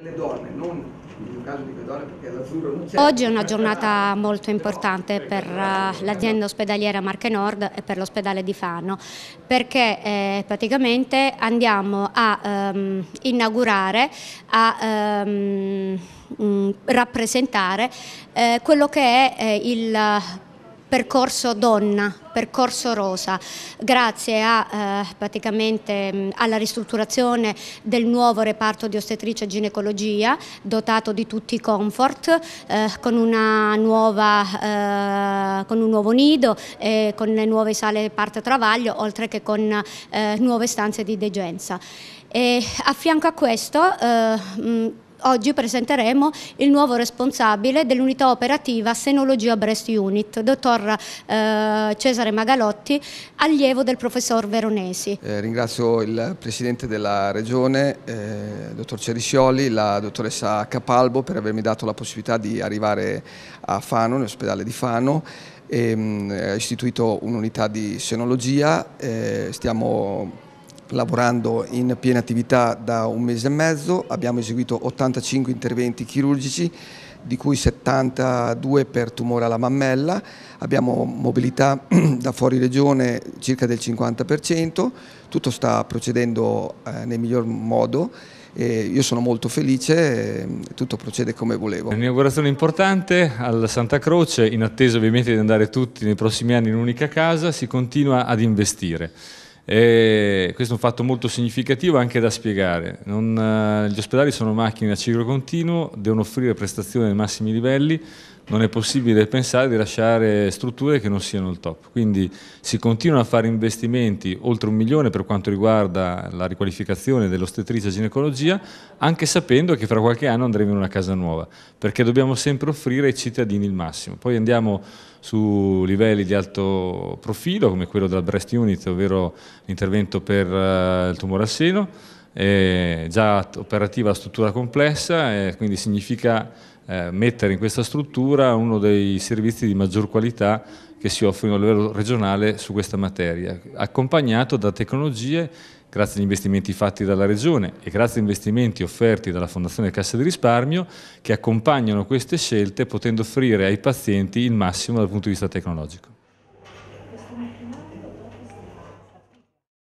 Le donne, non il mio caso dico donne perché l'azzurro non c'è. Oggi è una giornata molto importante per eh, l'azienda ospedaliera Marche Nord e per l'ospedale di Fano perché eh, praticamente andiamo a um, inaugurare, a um, rappresentare eh, quello che è eh, il percorso donna, percorso rosa, grazie a, eh, alla ristrutturazione del nuovo reparto di ostetricia e ginecologia, dotato di tutti i comfort, eh, con, nuova, eh, con, un nuovo nido, e con le nuove sale parte travaglio, oltre che con eh, nuove stanze di degenza. E a fianco a questo, eh, mh, Oggi presenteremo il nuovo responsabile dell'unità operativa Senologia Breast Unit, dottor eh, Cesare Magalotti, allievo del professor Veronesi. Eh, ringrazio il Presidente della Regione, eh, dottor Ceriscioli, la dottoressa Capalbo per avermi dato la possibilità di arrivare a Fano, nell'ospedale di Fano. E, ehm, mh, è istituito un'unità di senologia, eh, stiamo lavorando in piena attività da un mese e mezzo, abbiamo eseguito 85 interventi chirurgici, di cui 72 per tumore alla mammella, abbiamo mobilità da fuori regione circa del 50%, tutto sta procedendo eh, nel miglior modo. E io sono molto felice, ehm, tutto procede come volevo. Un'inaugurazione importante al Santa Croce, in attesa ovviamente di andare tutti nei prossimi anni in un'unica casa, si continua ad investire. E questo è un fatto molto significativo anche da spiegare. Non, eh, gli ospedali sono macchine a ciclo continuo, devono offrire prestazioni ai massimi livelli, non è possibile pensare di lasciare strutture che non siano il top. Quindi si continuano a fare investimenti oltre un milione per quanto riguarda la riqualificazione dell'ostetricia e ginecologia, anche sapendo che fra qualche anno andremo in una casa nuova, perché dobbiamo sempre offrire ai cittadini il massimo. Poi andiamo su livelli di alto profilo, come quello della breast unit, ovvero l'intervento per eh, il tumore al seno, è già operativa la struttura complessa, quindi significa eh, mettere in questa struttura uno dei servizi di maggior qualità che si offrono a livello regionale su questa materia, accompagnato da tecnologie grazie agli investimenti fatti dalla Regione e grazie agli investimenti offerti dalla Fondazione Cassa di Risparmio che accompagnano queste scelte potendo offrire ai pazienti il massimo dal punto di vista tecnologico.